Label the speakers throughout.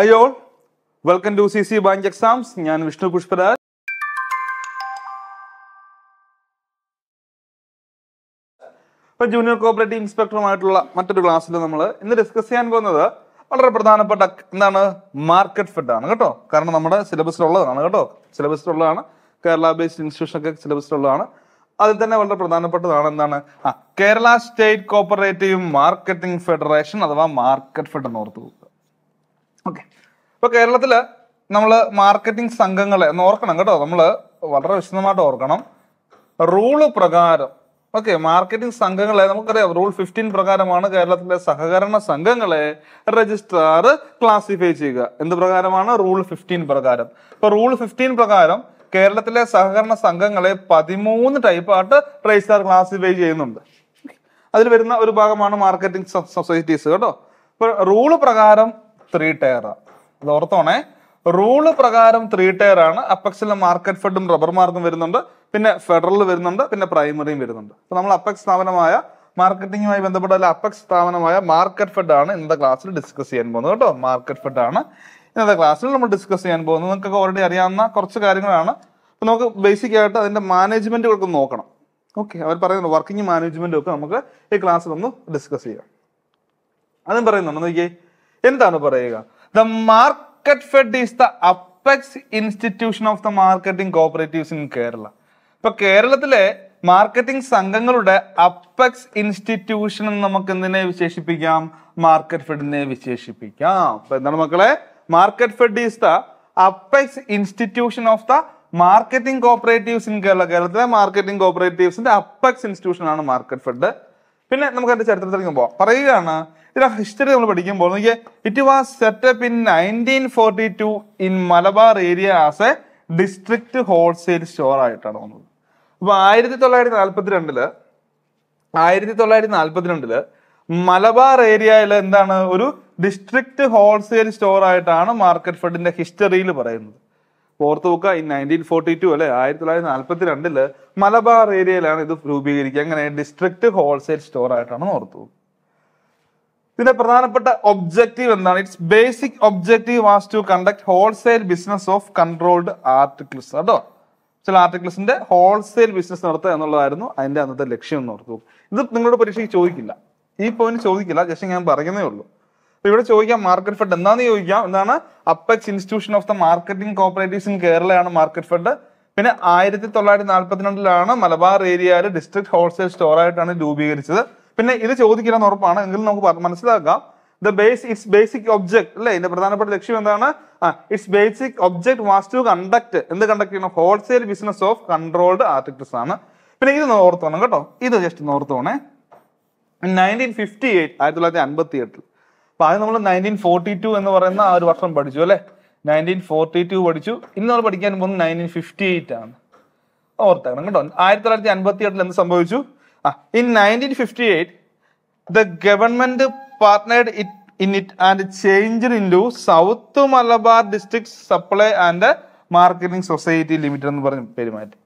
Speaker 1: I all welcome to C C bank exams ഞാൻ വിഷ്ണു പുഷ്പരാജ് ഇപ്പൊ junior cooperative ഇൻസ്പെക്ടറുമായിട്ടുള്ള മറ്റൊരു ക്ലാസ്സിൽ നമ്മൾ ഇന്ന് ഡിസ്കസ് ചെയ്യാൻ പോകുന്നത് വളരെ പ്രധാനപ്പെട്ട എന്താണ് മാർക്കറ്റ് ഫെഡ് ആണ് കേട്ടോ കാരണം നമ്മുടെ സിലബസിലുള്ളതാണ് കേട്ടോ സിലബസിലുള്ളതാണ് കേരള ബേസ്ഡ് ഇൻസ്റ്റിറ്റ്യൂഷൻ ഒക്കെ സിലബസിലുള്ളതാണ് അതിൽ തന്നെ വളരെ പ്രധാനപ്പെട്ടതാണ് എന്താണ് ആ Kerala state cooperative marketing federation അഥവാ മാർക്കറ്റ് ഫെഡ് എന്ന് ഓർത്തു ഓക്കെ ഇപ്പൊ കേരളത്തില് നമ്മൾ മാർക്കറ്റിംഗ് സംഘങ്ങളെ ഒന്ന് ഓർക്കണം കേട്ടോ നമ്മൾ വളരെ വിശദമായിട്ട് ഓർക്കണം റൂള് പ്രകാരം ഓക്കെ മാർക്കറ്റിംഗ് സംഘങ്ങളെ നമുക്കറിയാം റൂൾ ഫിഫ്റ്റീൻ പ്രകാരമാണ് കേരളത്തിലെ സഹകരണ സംഘങ്ങളെ രജിസ്ട്രാർ ക്ലാസിഫൈ ചെയ്യുക എന്ത് പ്രകാരമാണ് റൂൾ ഫിഫ്റ്റീൻ പ്രകാരം ഇപ്പൊ റൂൾ ഫിഫ്റ്റീൻ പ്രകാരം കേരളത്തിലെ സഹകരണ സംഘങ്ങളെ പതിമൂന്ന് ടൈപ്പായിട്ട് രജിസ്ട്രാർ ക്ലാസിഫൈ ചെയ്യുന്നുണ്ട് അതിൽ വരുന്ന ഒരു ഭാഗമാണ് മാർക്കറ്റിംഗ് സൊസൈറ്റീസ് കേട്ടോ ഇപ്പൊ റൂള് പ്രകാരം ത്രീ ടയർ അത് ഓർത്തോണേ റൂള് പ്രകാരം ത്രീ ടയർ ആണ് അപ്പക്സിലെ മാർക്കറ്റ് ഫെഡും റബ്ബർ മാർക്കും വരുന്നുണ്ട് പിന്നെ ഫെഡറൽ വരുന്നുണ്ട് പിന്നെ പ്രൈമറിയും വരുന്നുണ്ട് അപ്പൊ നമ്മൾ അപ്പക്സ് സ്ഥാപനമായ മാർക്കറ്റിംഗുമായി ബന്ധപ്പെട്ട അപ്പക്സ് സ്ഥാപനമായ മാർക്കറ്റ് ഫെഡ് ആണ് ഇന്നത്തെ ക്ലാസ്സിൽ ഡിസ്കസ് ചെയ്യാൻ പോകുന്നത് കേട്ടോ മാർക്കറ്റ് ഫെഡ് ആണ് ഇന്നത്തെ ക്ലാസ്സിൽ നമ്മൾ ഡിസ്കസ് ചെയ്യാൻ പോകുന്നത് നിങ്ങൾക്ക് ഓൾറെഡി അറിയാവുന്ന കുറച്ച് കാര്യങ്ങളാണ് അപ്പൊ നമുക്ക് ബേസിക് ആയിട്ട് അതിന്റെ മാനേജ്മെന്റ് ഒക്കെ നോക്കണം ഓക്കെ അവർ പറയുന്നത് വർക്കിംഗ് മാനേജ്മെന്റ് ഒക്കെ നമുക്ക് ഈ ക്ലാസ്സിൽ ഒന്ന് ഡിസ്കസ് ചെയ്യാം അതും പറയുന്നുണ്ട് നോക്കിയേ എന്താണ് പറയുക the Marketfed is the apex institution of the marketing cooperatives in Kerala ഇപ്പൊ കേരളത്തിലെ മാർക്കറ്റിംഗ് സംഘങ്ങളുടെ അപ്പെക്സ് ഇൻസ്റ്റിറ്റ്യൂഷൻ നമുക്ക് എന്തിനെ വിശേഷിപ്പിക്കാം മാർക്കറ്റ് ഫെഡിനെ വിശേഷിപ്പിക്കാം അപ്പൊ എന്താണ് മക്കളെ Marketfed is the apex institution of the marketing cooperatives in Kerala കേരളത്തിലെ മാർക്കറ്റിംഗ് കോപ്പറേറ്റീവ്സിന്റെ അപ്പെക്സ് ഇൻസ്റ്റിറ്റ്യൂഷൻ ആണ് മാർക്കറ്റ് ഫെഡ് പിന്നെ നമുക്ക് അതിന്റെ ചരിത്രത്തിലേക്ക് പോവാം പറയുകയാണ് ഇതിന്റെ ഹിസ്റ്ററി നമ്മൾ പഠിക്കുമ്പോൾ നോക്കിയേ it was set up in nineteen forty two in Malabar area as a district wholesale store ആയിട്ടാണ് വന്നത് അപ്പൊ ആയിരത്തി തൊള്ളായിരത്തി രണ്ടില് ആയിരത്തി തൊള്ളായിരത്തി രണ്ടില് മലബാർ ഏരിയയിൽ എന്താണ് ഒരു ഡിസ്ട്രിക്ട് ഹോൾസെയിൽ സ്റ്റോർ ആയിട്ടാണ് മാർക്കറ്റ് ഫണ്ടിന്റെ ഹിസ്റ്ററിയിൽ പറയുന്നത് ഓർത്ത് നോക്കുക ഈ നയൻറ്റീൻ ഫോർട്ടി ടു അല്ലെ ആയിരത്തി തൊള്ളായിരത്തി നാൽപ്പത്തി രണ്ടില് മലബാർ ഏരിയയിലാണ് ഇത് രൂപീകരിക്കുക അങ്ങനെ ഡിസ്ട്രിക്ട് ഹോൾസെയിൽ സ്റ്റോർ ആയിട്ടാണ് ഓർത്തു നോക്കുക ഇതിന്റെ പ്രധാനപ്പെട്ട ഒബ്ജക്റ്റീവ് എന്താണ് it's basic objective was to conduct wholesale business of controlled articles കേട്ടോ ചില ആർട്ടിക്കിൾസിന്റെ ഹോൾസെയിൽ ബിസിനസ് നടത്തുക എന്നുള്ളതായിരുന്നു അതിന്റെ അന്നത്തെ ലക്ഷ്യം എന്ന് ഓർത്തു ഇത് നിങ്ങളുടെ പരീക്ഷയ്ക്ക് ചോദിക്കില്ല ഈ പോയിന്റ് ചോദിക്കില്ല ജസ്റ്റ് ഞാൻ പറയുന്നേ ഉള്ളൂ അപ്പൊ ഇവിടെ ചോദിക്കാം മാർക്കറ്റ് ഫണ്ട് എന്താണെന്ന് ചോദിക്കാം എന്താണ് apex institution of the marketing cooperatives in കേരളയാണ് മാർക്കറ്റ് ഫണ്ട് പിന്നെ ആയിരത്തി തൊള്ളായിരത്തി നാൽപ്പത്തിരണ്ടിലാണ് മലബാർ ഏരിയയിൽ ഡിസ്ട്രിക്ട് ഹോൾസെയിൽ സ്റ്റോർ ആയിട്ടാണ് രൂപീകരിച്ചത് പിന്നെ ഇത് ചോദിക്കില്ലെന്ന് ഉറപ്പാണ് എങ്കിലും നമുക്ക് മനസ്സിലാക്കാം the base it's basic object അല്ലേ ഇതിന്റെ പ്രധാനപ്പെട്ട ലക്ഷ്യം എന്താണ് it's basic object was to conduct എന്ത് കണ്ടക്ട് ചെയ്യണം wholesale business of controlled articles ആണ് പിന്നെ ഇത് ഓർത്തോണം കേട്ടോ ഇത് ജസ്റ്റ് ഓർത്തോണേ നയൻറ്റീൻ ഫിഫ്റ്റി എയ്റ്റ് ആയിരത്തി തൊള്ളായിരത്തി അൻപത്തി എട്ടിൽ അപ്പൊ അത് നമ്മൾ നയൻറ്റീൻ ഫോർട്ടി ടു എന്ന് പറയുന്ന ആ ഒരു വർഷം പഠിച്ചു അല്ലെ നയൻറ്റീൻ ഫോർട്ടി ടു പഠിച്ചു ഇന്ന് നമ്മൾ പഠിക്കാൻ പോകുന്നത് നയൻറ്റീൻ ഫിഫ്റ്റി എയ്റ്റ് ആണ് ഓർത്തേക്കണം കേട്ടോ ആയിരത്തി തൊള്ളായിരത്തി അൻപത്തി എട്ടിൽ എന്ത് സംഭവിച്ചു in nineteen fifty eight the government partnered it in it and change into south Malabar district supply and marketing society limited എന്ന് പറഞ്ഞ പേര് മാറ്റി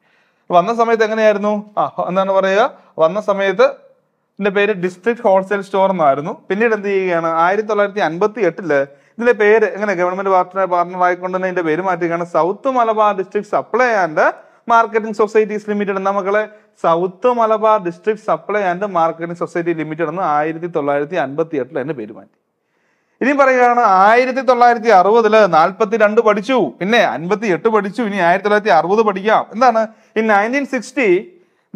Speaker 1: വന്ന സമയത്ത് എങ്ങനെയായിരുന്നു ആ എന്താണ് പറയുക വന്ന സമയത്ത് ഇതിന്റെ പേര് ഡിസ്ട്രിക്ട് ഹോൾസെയിൽ സ്റ്റോർ എന്നായിരുന്നു പിന്നീട് എന്ത് ചെയ്യുകയാണ് ആയിരത്തി തൊള്ളായിരത്തി അൻപത്തി എട്ടില് ഇതിന്റെ പേര് എങ്ങനെ ഗവൺമെന്റ് പാർട്ട്ണർ പാർട്ണർ ആയിക്കൊണ്ടുതന്നെ ഇതിന്റെ പേര് മാറ്റുകയാണ് south Malabar district supply and marketing societies limited എന്ന മകളെ south Malabar district supply and marketing society limited എന്ന് ആയിരത്തി തൊള്ളായിരത്തി അൻപത്തി എട്ടിൽ എന്നെ പേര് മാറ്റി ഇനി പറയുകയാണ് ആയിരത്തി തൊള്ളായിരത്തി അറുപതില് നാൽപ്പത്തി രണ്ട് പഠിച്ചു പിന്നെ അൻപത്തി എട്ട് പഠിച്ചു ഇനി ആയിരത്തി തൊള്ളായിരത്തി അറുപത് പഠിക്കാം എന്താണ് ഈ നയൻറ്റീൻ സിക്സ്റ്റി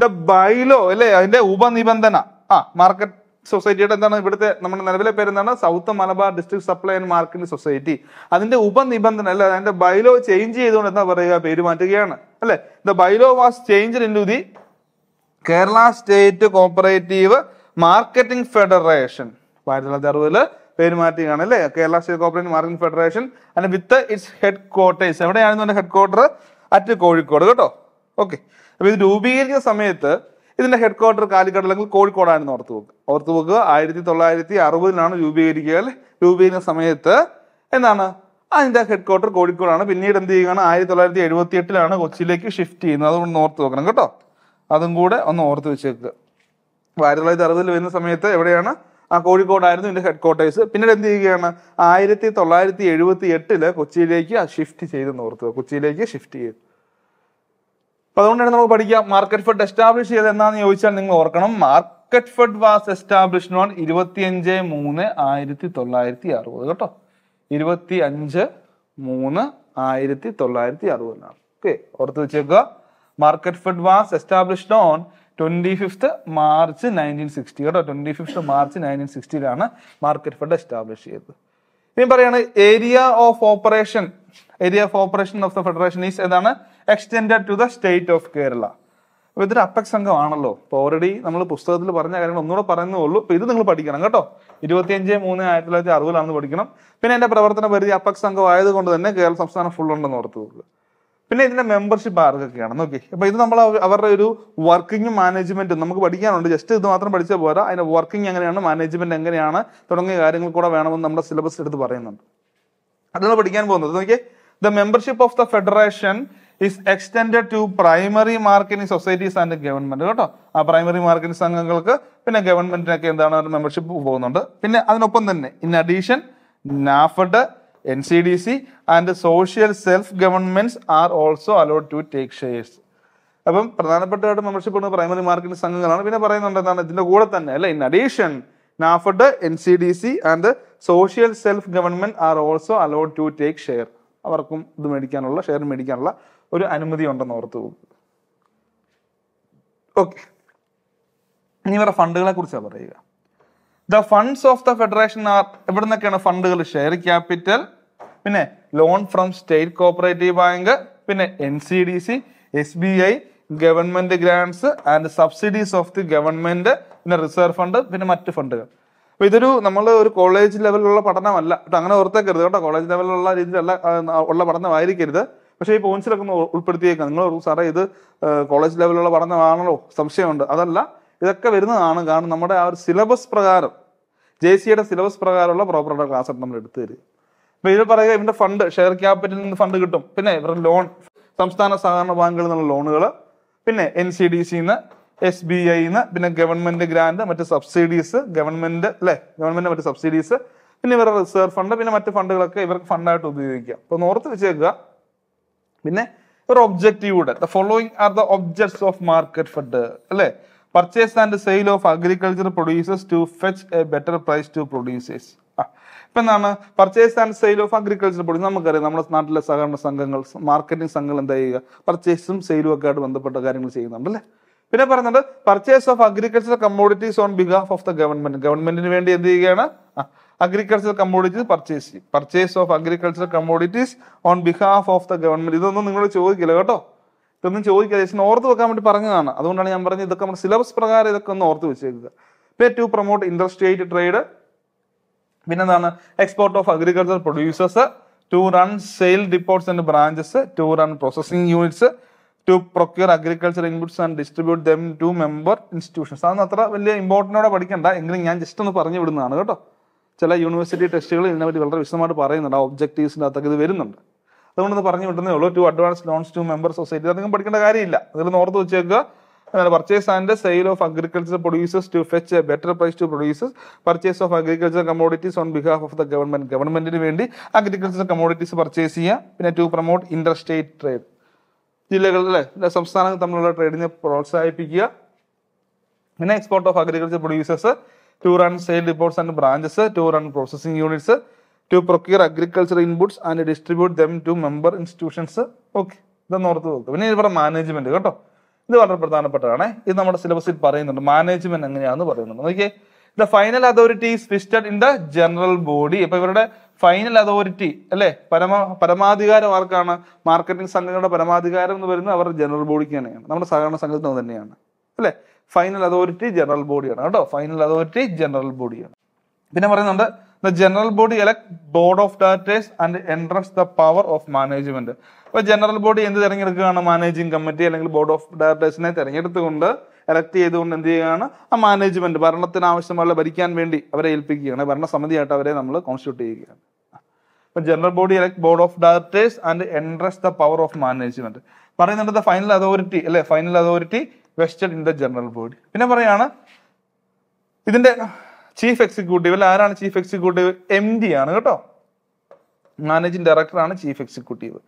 Speaker 1: ദ ബൈലോ അല്ലെ അതിന്റെ ഉപനിബന്ധന ആ മാർക്കറ്റ് സൊസൈറ്റിയുടെ എന്താണ് ഇവിടുത്തെ നമ്മുടെ നിലവിലെ എന്താണ് south Malabar district supply and marketing society അതിന്റെ ഉപനിബന്ധന അല്ലെ അതിന്റെ ബൈലോ ചേഞ്ച് ചെയ്തുകൊണ്ട് എന്താ പറയുക പേര് മാറ്റുകയാണ് അല്ലെ the bylaw was change into the Kerala state cooperative marketing federation ആയിരത്തി തൊള്ളായിരത്തി അറുപതില് പേര് മാറ്റുകയാണ് അല്ലേ Kerala state cooperative marketing federation അതിന്റെ വിത്ത് ഇറ്റ്സ് ഹെഡ് ക്വാർട്ടേഴ്സ് എവിടെയാണ് ഹെഡ് ക്വാർട്ടർ അറ്റ് കോഴിക്കോട് കേട്ടോ ഓക്കെ അപ്പൊ ഇത് രൂപീകരിച്ച സമയത്ത് ഇതിന്റെ ഹെഡ് ക്വാർട്ടർ കാലിക്കട്ട് അല്ലെങ്കിൽ കോഴിക്കോടാണെന്ന് ഓർത്തു വെക്കുക ഓർത്തു വെക്കുക ആയിരത്തി തൊള്ളായിരത്തി അറുപതിലാണ് രൂപീകരിക്കുക രൂപീകരിക്കുന്ന സമയത്ത് എന്താണ് അതിന്റെ ഹെഡ് ക്വാർട്ടർ കോഴിക്കോടാണ് പിന്നീട് എന്ത് ചെയ്യുകയാണ് ആയിരത്തി തൊള്ളായിരത്തി എഴുപത്തി എട്ടിലാണ് കൊച്ചിയിലേക്ക് ഷിഫ്റ്റ് ചെയ്യുന്നത് അതുകൊണ്ട് ഓർത്ത് വെക്കണം കേട്ടോ അതും കൂടെ ഒന്ന് ഓർത്ത് വെച്ചേക്കുക ആയിരത്തി തൊള്ളായിരത്തി അറുപതിൽ വരുന്ന സമയത്ത് എവിടെയാണ് ആ കോഴിക്കോടായിരുന്നു ഇതിന്റെ ഹെഡ് ക്വാർട്ടേഴ്സ് പിന്നീട് എന്ത് ചെയ്യുകയാണ് ആയിരത്തി തൊള്ളായിരത്തി എഴുപത്തി എട്ടില് കൊച്ചിയിലേക്ക് ഷിഫ്റ്റ് ചെയ്തെന്ന് ഓർത്തു കൊച്ചിയിലേക്ക് ഷിഫ്റ്റ് ചെയ്തു അപ്പൊ അതുകൊണ്ടാണ് നമുക്ക് പഠിക്കാം മാർക്കറ്റ് ഫെഡ് എസ്റ്റാബ്ലിഷ് ചെയ്ത് എന്നാന്ന് ചോദിച്ചാൽ നിങ്ങൾ ഓർക്കണം Marketfed was establish on ഇരുപത്തി അഞ്ച് മൂന്ന് ആയിരത്തി തൊള്ളായിരത്തി അറുപത് കേട്ടോ ഇരുപത്തി അഞ്ച് മൂന്ന് ആയിരത്തി തൊള്ളായിരത്തി അറുപതിനാണ് ഓക്കെ ഓർത്ത് വെച്ചേക്കുക Marketfed was establish on twenty fifth March nineteen sixty കേട്ടോ ട്വന്റി ഫിഫ്ത്ത് മാർച്ച് നയൻറ്റീൻ സിക്സ്റ്റിയിലാണ് മാർക്കറ്റ് ഫെഡ് എസ്റ്റാബ്ലിഷ് ചെയ്തത് ഇനി പറയാണ് area of operation area of operation of the federation is ഏതാണ് extend to the state of Kerala അപ്പോൾ ഇതൊരു അപ്പക് സംഘമാണല്ലോ അപ്പോൾ already നമ്മൾ പുസ്തകത്തിൽ പറഞ്ഞ കാര്യങ്ങൾ ഒന്നുകൂടെ പറയുന്നേ ഉള്ളൂ അപ്പോൾ ഇത് നിങ്ങൾ പഠിക്കണം കേട്ടോ ഇരുപത്തി അഞ്ച് മൂന്ന് ആയിരത്തി തൊള്ളായിരത്തി അറുപതിലാണെന്ന് പഠിക്കണം പിന്നെ എൻ്റെ പ്രവർത്തന പരിധി അപ്പക് സംഘം ആയതുകൊണ്ട് തന്നെ കേരള സംസ്ഥാനം ഫുൾ ഉണ്ടെന്ന് ഓർത്ത് നോക്കുക പിന്നെ ഇതിന്റെ മെമ്പർഷിപ്പ് ആർക്കൊക്കെയാണ് നോക്കി അപ്പൊ ഇത് നമ്മൾ അവരുടെ ഒരു വർക്കിംഗ് മാനേജ്മെന്റും നമുക്ക് പഠിക്കാനുണ്ട് ജസ്റ്റ് ഇത് മാത്രം പഠിച്ചാൽ പോരാ അതിന്റെ വർക്കിംഗ് എങ്ങനെയാണ് മാനേജ്മെന്റ് എങ്ങനെയാണ് തുടങ്ങിയ കാര്യങ്ങൾ കൂടെ വേണമെന്ന് നമ്മുടെ സിലബസ് എടുത്ത് പറയുന്നുണ്ട് അതാണ് പഠിക്കാൻ പോകുന്നത് നോക്കിയേ the membership of the federation is extended to primary marketing societies and government കേട്ടോ ആ പ്രൈമറി മാർക്കറ്റിംഗ് സംഘങ്ങൾക്ക് പിന്നെ ഗവൺമെന്റിനൊക്കെ എന്താണ് മെമ്പർഷിപ്പ് പോകുന്നുണ്ട് പിന്നെ അതിനൊപ്പം തന്നെ in addition NAFED N C D C and social self governments are also allowed to take shares അപ്പം പ്രധാനപ്പെട്ടതായിട്ട് മെമ്പർഷിപ്പ് ഉണ്ട് പ്രൈമറി മാർക്കറ്റിംഗ് സംഘങ്ങളാണ് പിന്നെ പറയുന്നുണ്ട് എന്താണ് ഇതിന്റെ കൂടെ തന്നെ അല്ലെ in addition NAFED N C D C and social self government are also allowed to take share അവർക്കും ഇത് മേടിക്കാനുള്ള ഷെയർ മേടിക്കാനുള്ള ഒരു അനുമതി ഉണ്ടെന്ന് ഓർത്തു ഓക്കെ ഇനി ഇവരുടെ ഫണ്ടുകളെ കുറിച്ചാണ് പറയുക the funds of the federation are നിന്നൊക്കെയാണ് ഫണ്ടുകൾ ഷെയർ ക്യാപിറ്റൽ പിന്നെ loan from state cooperative bank പിന്നെ N C D C S B I government grants and subsidies of the government പിന്നെ റിസർവ് ഫണ്ട് പിന്നെ മറ്റ് ഫണ്ടുകൾ അപ്പൊ ഇതൊരു നമ്മൾ ഒരു കോളേജ് ലെവലിലുള്ള പഠനമല്ല അങ്ങനെ ഓർത്തേക്കരുത് കേട്ടോ കോളേജ് ലെവലിലുള്ള രീതിയിലുള്ള ഉള്ള പഠനമായിരിക്കരുത് പക്ഷേ ഈ പോയിന്റ്സിലൊക്കെ ഒന്ന് ഉൾപ്പെടുത്തിയേക്കാം നിങ്ങൾ സാറേ ഇത് കോളേജ് ലെവലിലുള്ള പഠനമാണല്ലോ സംശയമുണ്ട് അതല്ല ഇതൊക്കെ വരുന്നതാണ് കാരണം നമ്മുടെ ആ ഒരു സിലബസ് പ്രകാരം ജെ സിയുടെ സിലബസ് പ്രകാരമുള്ള പ്രോപ്പറായിട്ട് ക്ലാസ് നമ്മൾ എടുത്തു തരും അപ്പൊ ഇതിൽ പറയുക ഇവന്റെ ഫണ്ട് ഷെയർ ക്യാപിറ്റലിൽ നിന്ന് ഫണ്ട് കിട്ടും പിന്നെ ഇവരുടെ ലോൺ സംസ്ഥാന സഹകരണ ബാങ്കുകളിൽ നിന്നുള്ള ലോണുകൾ പിന്നെ എൻ സി ഡി നിന്ന് എസ് ബി നിന്ന് പിന്നെ ഗവൺമെന്റ് ഗ്രാന്റ് മറ്റ് സബ്സിഡീസ് ഗവൺമെന്റ് അല്ലെ ഗവൺമെന്റ് മറ്റ് സബ്സിഡീസ് പിന്നെ ഇവരുടെ റിസർവ് ഫണ്ട് പിന്നെ മറ്റ് ഫണ്ടുകളൊക്കെ ഇവർക്ക് ഫണ്ടായിട്ട് ഉപയോഗിക്കാം അപ്പൊ ഓർത്ത് വെച്ചേക്കുക പിന്നെ ഒരു ഒബ്ജക്റ്റീവ് കൂടെ the following are the objects of market fed അല്ലേ purchase and sale of agriculture producers to fetch a better price to producers ഇപ്പൊ എന്താണ് purchase and sale of agriculture produce നമുക്കറിയാം നമ്മുടെ നാട്ടിലെ സഹകരണ സംഘങ്ങൾ മാർക്കറ്റിംഗ് സംഘങ്ങൾ എന്താ ചെയ്യുക പർച്ചേസും സെയിലും ഒക്കെ ആയിട്ട് ബന്ധപ്പെട്ട കാര്യങ്ങൾ ചെയ്യുന്നുണ്ട് അല്ലേ പിന്നെ പറയുന്നുണ്ട് purchase of agriculture commodities on behalf of the government ഗവൺമെന്റിന് വേണ്ടി എന്ത് ചെയ്യുകയാണ് അഗ്രികൾച്ചർ കമ്മോഡിറ്റീസ് പർച്ചേസ് ചെയ്യും purchase of agriculture commodities on behalf of the government ഇതൊന്നും നിങ്ങൾ ചോദിക്കില്ല കേട്ടോ ഇതൊന്നും ചോദിക്കാതെ ജസ്റ്റ് ഓർത്ത് വെക്കാൻ വേണ്ടി പറഞ്ഞതാണ് അതുകൊണ്ടാണ് ഞാൻ പറഞ്ഞത് ഇതൊക്കെ നമ്മുടെ സിലബസ് പ്രകാരം ഇതൊക്കെ ഒന്ന് ഓർത്ത് വെച്ചേക്കുക പേ ടു പ്രൊമോട്ട് ഇൻഡസ്ട്രിയേറ്റ് ട്രേഡ് പിന്നെന്താണ് export of agriculture producers to run sale depots and branches to run processing units to procure agriculture inputs and distribute them to member institutions അതൊന്നും അത്ര വലിയ ഇമ്പോർട്ടൻ്റോടെ പഠിക്കണ്ട എങ്കിലും ഞാൻ ജസ്റ്റ് ഒന്ന് പറഞ്ഞു വിടുന്നതാണ് കേട്ടോ ചില യൂണിവേഴ്സിറ്റി ടെസ്റ്റുകൾ ഇതിനെപ്പറ്റി വളരെ വിശദമായിട്ട് പറയുന്നുണ്ട് ആ ഒബ്ജക്റ്റീവ്സിൻ്റെ അകത്തൊക്കെ ഇത് വരുന്നുണ്ട് അതുകൊണ്ടൊന്ന് പറഞ്ഞു വിട്ടുന്നേ ഉള്ളൂ to advance loans to member society അതൊന്നും പഠിക്കേണ്ട കാര്യമില്ല നിങ്ങൾ ഓർത്ത് വെച്ചേക്കുക purchase and sale of agriculture producers to fetch a better price to producers purchase of agriculture commodities on behalf of the government ഗവൺമെന്റിന് വേണ്ടി അഗ്രികൾച്ചർ കമോഡിറ്റീസ് പർച്ചേസ് ചെയ്യുക പിന്നെ ടു പ്രൊമോട്ട് സ്റ്റേറ്റ് ട്രേഡ് ജില്ലകളിലെ സംസ്ഥാനങ്ങൾ തമ്മിലുള്ള ട്രേഡിനെ പ്രോത്സാഹിപ്പിക്കുക പിന്നെ export of agriculture producers to run sale reports and branches to run processing units to procure agriculture inputs and distribute them to member institutions okay ഇതൊന്ന് ഓർത്ത് നോക്കുക പിന്നെ ഇവിടെ മാനേജ്മെന്റ് കേട്ടോ ഇത് വളരെ പ്രധാനപ്പെട്ടതാണ് ഇത് നമ്മുടെ സിലബസിൽ പറയുന്നുണ്ട് മാനേജ്മെന്റ് എങ്ങനെയാണെന്ന് പറയുന്നുണ്ട് നോക്കിയേ the final authority is vested in the general body അപ്പൊ ഇവരുടെ ഫൈനൽ അതോറിറ്റി അല്ലെ പരമ പരമാധികാരം ആർക്കാണ് മാർക്കറ്റിംഗ് സംഘങ്ങളുടെ പരമാധികാരം എന്ന് പറയുന്നത് അവരുടെ ജനറൽ ബോഡിക്ക് തന്നെയാണ് നമ്മുടെ സഹകരണ സംഘത്തിന് തന്നെയാണ് അല്ലെ ഫൈനൽ അതോറിറ്റി ജനറൽ ബോഡിയാണ് കേട്ടോ ഫൈനൽ അതോറിറ്റി ജനറൽ ബോഡിയാണ് പിന്നെ പറയുന്നുണ്ട് the general body elect board of directors and entrusts the power of management അപ്പൊ ജനറൽ ബോഡി എന്ത് തിരഞ്ഞെടുക്കുകയാണ് മാനേജിംഗ് കമ്മിറ്റി അല്ലെങ്കിൽ ബോർഡ് ഓഫ് ഡയറക്ടേഴ്സിനെ തിരഞ്ഞെടുത്തുകൊണ്ട് എലക്ട് ചെയ്തുകൊണ്ട് എന്ത് ചെയ്യുകയാണ് ആ മാനേജ്മെന്റ് ഭരണത്തിന് ആവശ്യമുള്ള ഭരിക്കാൻ വേണ്ടി അവരെ ഏൽപ്പിക്കുകയാണ് ഭരണസമിതിയായിട്ട് അവരെ നമ്മൾ കോൺസ്റ്റിറ്റ്യൂട്ട് ചെയ്യുകയാണ് അപ്പൊ general body elect board of directors and entrusts the power of management പറയുന്നുണ്ട് ദ ഫൈനൽ അതോറിറ്റി അല്ലെ final authority vested in the general body പിന്നെ പറയാണ് ഇതിന്റെ ചീഫ് എക്സിക്യൂട്ടീവ് അല്ലെ ആരാണ് ചീഫ് എക്സിക്യൂട്ടീവ് എം ഡി ആണ് കേട്ടോ മാനേജിംഗ് ഡയറക്ടറാണ് chief executive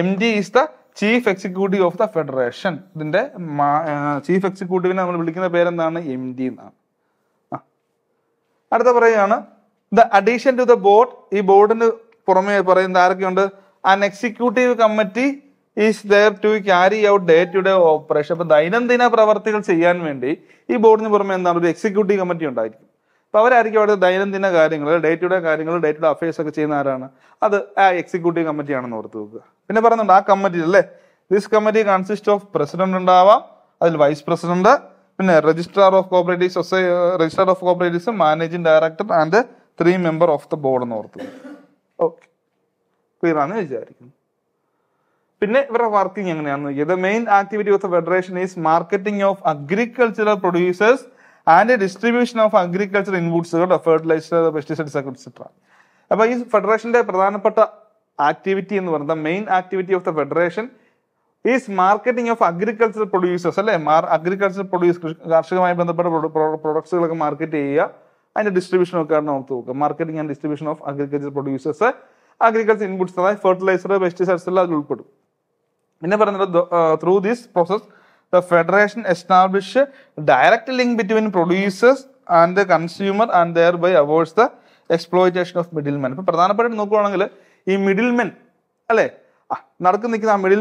Speaker 1: M D is the chief executive of the federation ഇതിന്റെ ചീഫ് എക്സിക്യൂട്ടീവിനെ നമ്മൾ വിളിക്കുന്ന പേരെന്താണ് എം ഡി എന്നാണ് അടുത്ത പറയുകയാണ് the addition to the board ഈ ബോർഡിന് പുറമെ പറയുന്നത് ആരൊക്കെയുണ്ട് an executive committee is there to carry out day to day operation അപ്പൊ ദൈനംദിന പ്രവർത്തികൾ ചെയ്യാൻ വേണ്ടി ഈ ബോർഡിന് പുറമെ എന്താണ് ഒരു എക്സിക്യൂട്ടീവ് കമ്മിറ്റി ഉണ്ടായിരിക്കും അപ്പൊ അവരായിരിക്കും അവിടെ ദൈനംദിന കാര്യങ്ങൾ ഡേ ടു ഡേ കാര്യങ്ങൾ ഡേ ടു ഡേ അഫയേഴ്സ് ഒക്കെ ചെയ്യുന്ന ആരാണ് അത് ആ എക്സിക്യൂട്ടീവ് ആണെന്ന് ഓർത്ത് വെക്കുക പിന്നെ പറയുന്നുണ്ട് ആ കമ്മിറ്റി അല്ലേ this committee consist of president ഉണ്ടാവാം അതിൽ വൈസ് പ്രസിഡന്റ് പിന്നെ രജിസ്ട്രാർ ഓഫ് കോപ്പറേറ്റീവ് സൊസൈ registrar of cooperatives managing director and three member of the board എന്ന് ഓർത്ത് ഓക്കെ ക്ലിയർ ആണെന്ന് വിചാരിക്കുന്നു പിന്നെ ഇവരുടെ വർക്കിംഗ് എങ്ങനെയാണ് the main activity of the federation is marketing of agricultural producers and distribution of agriculture inputs കേട്ടോ fertiliser pesticides ഒക്കെ etcetera അപ്പൊ ഈ ഫെഡറേഷന്റെ പ്രധാനപ്പെട്ട ആക്ടിവിറ്റി എന്ന് പറയുന്നത് main activity of the federation is marketing of agriculture producers അല്ലെ അഗ്രികൾച്ചർ പ്രൊഡ്യൂസ് കാർഷികമായി ബന്ധപ്പെട്ട പ്രൊഡക്ട്സുകളൊക്കെ മാർക്കറ്റ് ചെയ്യുക അതിന്റെ ഡിസ്ട്രിബ്യൂഷൻ ഒക്കെ ആണ് ഓർത്ത് നോക്കുക marketing and distribution of agriculture producers agriculture inputs അതായത് ഫെർട്ടിലൈസർ പെസ്റ്റിസൈഡ്സ് എല്ലാം അതിൽ ഉൾപ്പെടും പിന്നെ പറയുന്നത് through this process the federation establish direct link between producers and the consumer and there by avoids the exploitation of middle men ഇപ്പം പ്രധാനപ്പെട്ട് നോക്കുവാണെങ്കിൽ ഈ മിഡിൽ മെൻ അല്ലേ നടക്കുന്ന നിൽക്കുന്ന ആ മിഡിൽ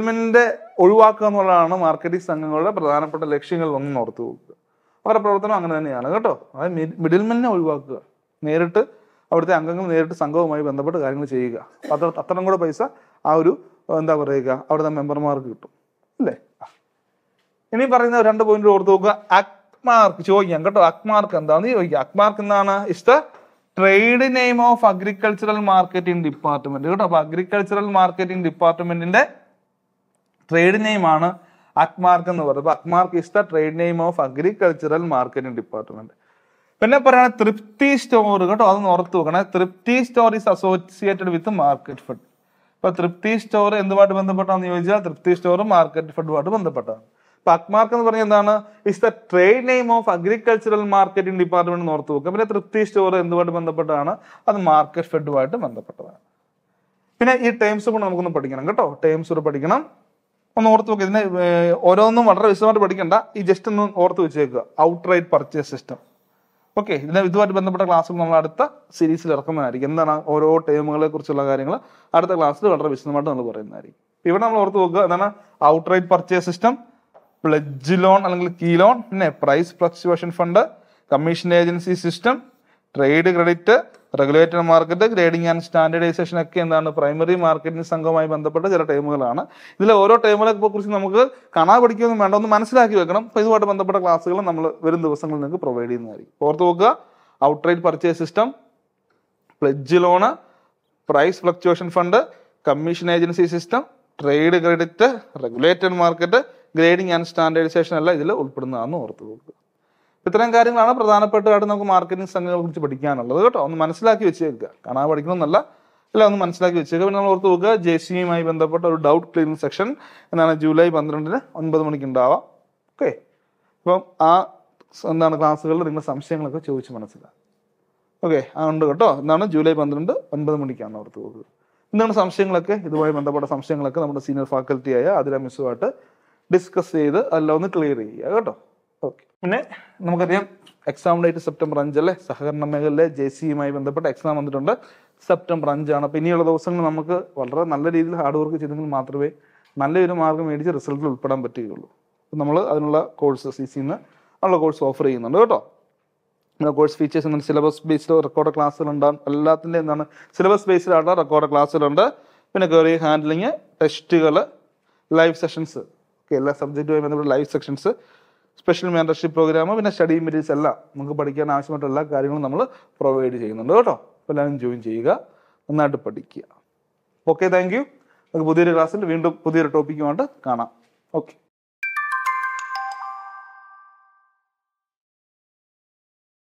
Speaker 1: ഒഴിവാക്കുക എന്നുള്ളതാണ് മാർക്കറ്റിംഗ് സംഘങ്ങളുടെ പ്രധാനപ്പെട്ട ലക്ഷ്യങ്ങൾ ഒന്ന് ഓർത്തു നോക്കുക അവരുടെ പ്രവർത്തനം അങ്ങനെ തന്നെയാണ് കേട്ടോ അതായത് മിഡിൽ മെന്നെ ഒഴിവാക്കുക നേരിട്ട് അവിടുത്തെ അംഗങ്ങൾ നേരിട്ട് സംഘവുമായി ബന്ധപ്പെട്ട് കാര്യങ്ങൾ ചെയ്യുക അത്ര അത്രയും കൂടെ പൈസ ആ ഒരു എന്താ പറയുക അവിടുത്തെ മെമ്പർമാർക്ക് കിട്ടും അല്ലേ ഇനി പറയുന്ന രണ്ട് പോയിന്റ് ഓർത്ത് നോക്കുക അക്മാർക്ക് ചോദിക്കാം കേട്ടോ അക്മാർക്ക് എന്താണെന്ന് ചോദിക്കുക അക്മാർക്ക് എന്താണ് ഇഷ്ട trade name of agricultural marketing department കേട്ടോ അപ്പൊ അഗ്രികൾച്ചറൽ മാർക്കറ്റിംഗ് ഡിപ്പാർട്ട്മെന്റിന്റെ ട്രേഡ് നെയിം ആണ് അക്മാർക്ക് എന്ന് പറയുന്നത് Agmark is the trade name of agricultural marketing department പിന്നെ പറയുകയാണ് തൃപ്തി സ്റ്റോർ കേട്ടോ അതൊന്ന് ഓർത്ത് നോക്കണേ Thripthi store is associated with market fed ഇപ്പൊ തൃപ്തി സ്റ്റോർ എന്തുമായിട്ട് ബന്ധപ്പെട്ടാന്ന് ചോദിച്ചാൽ തൃപ്തി സ്റ്റോർ മാർക്കറ്റ് ഫെഡുമായിട്ട് ബന്ധപ്പെട്ടാണ് അപ്പൊ അക്മാർക്ക് എന്ന് പറഞ്ഞാൽ എന്താണ് is the trade name of agricultural marketing department എന്ന് ഓർത്ത് വെക്കുക പിന്നെ തൃപ്തി സ്റ്റോർ എന്തുമായിട്ട് ബന്ധപ്പെട്ടാണ് അത് മാർക്കറ്റ് ഫെഡുമായിട്ട് ബന്ധപ്പെട്ടതാണ് പിന്നെ ഈ ടേംസ് കൂടെ നമുക്കൊന്ന് പഠിക്കണം കേട്ടോ ടേംസ് കൂടെ പഠിക്കണം ഒന്ന് ഓർത്ത് വെക്കുക ഇതിനെ ഓരോന്നും വളരെ വിശദമായിട്ട് പഠിക്കണ്ട ഈ ജസ്റ്റ് ഒന്ന് ഓർത്ത് വെച്ചേക്കുക outright purchase system okay ഇതിന് ഇതുമായിട്ട് ബന്ധപ്പെട്ട ക്ലാസ്സുകൾ നമ്മൾ അടുത്ത സീരീസിൽ ഇറക്കുന്നതായിരിക്കും എന്താണ് ഓരോ ടേമുകളെ കുറിച്ചുള്ള കാര്യങ്ങൾ അടുത്ത ക്ലാസ്സിൽ വളരെ വിശദമായിട്ട് നമ്മൾ പറയുന്നതായിരിക്കും ഇവിടെ നമ്മൾ ഓർത്ത് നോക്കുക എന്താണ് out purchase system pledge loan അല്ലെങ്കിൽ കീ ലോൺ പിന്നെ price fluctuation fund commission agency system trade credit regulated market grading and standardisation ഒക്കെ എന്താണ് പ്രൈമറി മാർക്കറ്റിംഗ് സംഘവുമായി ബന്ധപ്പെട്ട ചില ടൈമുകളാണ് ഇതിൽ ഓരോ ടൈമുകളെ കുറിച്ച് നമുക്ക് കാണാൻ പഠിക്കുകയൊന്നും വേണ്ട ഒന്ന് മനസ്സിലാക്കി വെക്കണം അപ്പൊ ഇതുമായിട്ട് ബന്ധപ്പെട്ട ക്ലാസ്സുകൾ നമ്മൾ വരും ദിവസങ്ങളിൽ നിങ്ങൾക്ക് പ്രൊവൈഡ് ചെയ്യുന്നതായിരിക്കും ഓർത്ത് നോക്കുക out purchase system pledge loan price fluctuation fund commission agency system trade credit regulated market grading and standardisation എല്ലാം ഇതിൽ ഉൾപ്പെടുന്നതാണെന്ന് ഓർത്തു നോക്കുക ഇത്തരം കാര്യങ്ങളാണ് പ്രധാനപ്പെട്ടതായിട്ട് നമുക്ക് മാർക്കറ്റിംഗ് സംഘങ്ങളെ കുറിച്ച് പഠിക്കാനുള്ളത് കേട്ടോ ഒന്ന് മനസ്സിലാക്കി വെച്ചേക്കുക കാണാൻ പഠിക്കണമെന്നല്ല അല്ല ഒന്ന് മനസ്സിലാക്കി വെച്ചേക്കുക പിന്നെ നമ്മൾ ഓർത്ത് നോക്കുക ജെ യുമായി ബന്ധപ്പെട്ട ഒരു ഡൗട്ട് ക്ലിയറിംഗ് സെക്ഷൻ എന്നാണ് ജൂലൈ പന്ത്രണ്ടിന് ഒൻപത് മണിക്ക് ഉണ്ടാവാം ഓക്കെ അപ്പം ആ എന്താണ് ക്ലാസ്സുകളിൽ നിങ്ങളുടെ സംശയങ്ങളൊക്കെ ചോദിച്ച് മനസ്സിലാക്കുക ഓക്കെ ഉണ്ട് കേട്ടോ എന്താണ് ജൂലൈ പന്ത്രണ്ട് ഒൻപത് മണിക്കാണ് ഓർത്ത് നോക്കുക എന്താണ് സംശയങ്ങളൊക്കെ ഇതുമായി ബന്ധപ്പെട്ട സംശയങ്ങളൊക്കെ നമ്മുടെ സീനിയർ ഫാക്കൽറ്റിയായ ആതിര മിസ്സുമായിട്ട് ഡിസ്കസ് ചെയ്ത് അല്ല ഒന്ന് ക്ലിയർ ചെയ്യുക കേട്ടോ ഓക്കെ പിന്നെ നമുക്കറിയാം എക്സാം ഡേറ്റ് സെപ്റ്റംബർ അഞ്ചല്ലേ സഹകരണ മേഖലയിലെ ജെ സിയുമായി ബന്ധപ്പെട്ട എക്സാം വന്നിട്ടുണ്ട് സെപ്റ്റംബർ അഞ്ചാണ് അപ്പോൾ ഇനിയുള്ള ദിവസങ്ങൾ നമുക്ക് വളരെ നല്ല രീതിയിൽ ഹാർഡ് വർക്ക് ചെയ്തെങ്കിൽ മാത്രമേ നല്ലൊരു മാർഗം മേടിച്ച് റിസൾട്ടിൽ ഉൾപ്പെടാൻ പറ്റുകയുള്ളൂ നമ്മൾ അതിനുള്ള കോഴ്സ് സി സിന്ന് ഉള്ള കോഴ്സ് ഓഫർ ചെയ്യുന്നുണ്ട് കേട്ടോ കോഴ്സ് ഫീച്ചേഴ്സ് എന്താണ് സിലബസ് ബേസ്ഡ് റെക്കോർഡ് ക്ലാസ്സുകളുണ്ടാകും എല്ലാത്തിൻ്റെ എന്താണ് സിലബസ് ബേസ്ഡ് ബേസ്ഡായിട്ടുള്ള റെക്കോർഡ് ക്ലാസ്സുകളുണ്ട് പിന്നെ കയറി ഹാൻഡിലിങ് ടെസ്റ്റുകൾ ലൈവ് സെഷൻസ് എല്ലാ സബ്ജക്റ്റുമായി ബന്ധപ്പെട്ട live sessions special mentorship program പിന്നെ സ്റ്റഡി മെറ്റീരിയൽസ് എല്ലാം നമുക്ക് പഠിക്കാൻ ആവശ്യമായിട്ടുള്ള എല്ലാ കാര്യങ്ങളും നമ്മൾ പ്രൊവൈഡ് ചെയ്യുന്നുണ്ട് കേട്ടോ അപ്പോൾ എല്ലാവരും ജോയിൻ ചെയ്യുക നന്നായിട്ട് പഠിക്കുക ഓക്കെ താങ്ക് യു നമുക്ക് പുതിയൊരു ക്ലാസ്സിൽ വീണ്ടും പുതിയൊരു ടോപ്പിക്കുമായിട്ട് കാണാം ഓക്കെ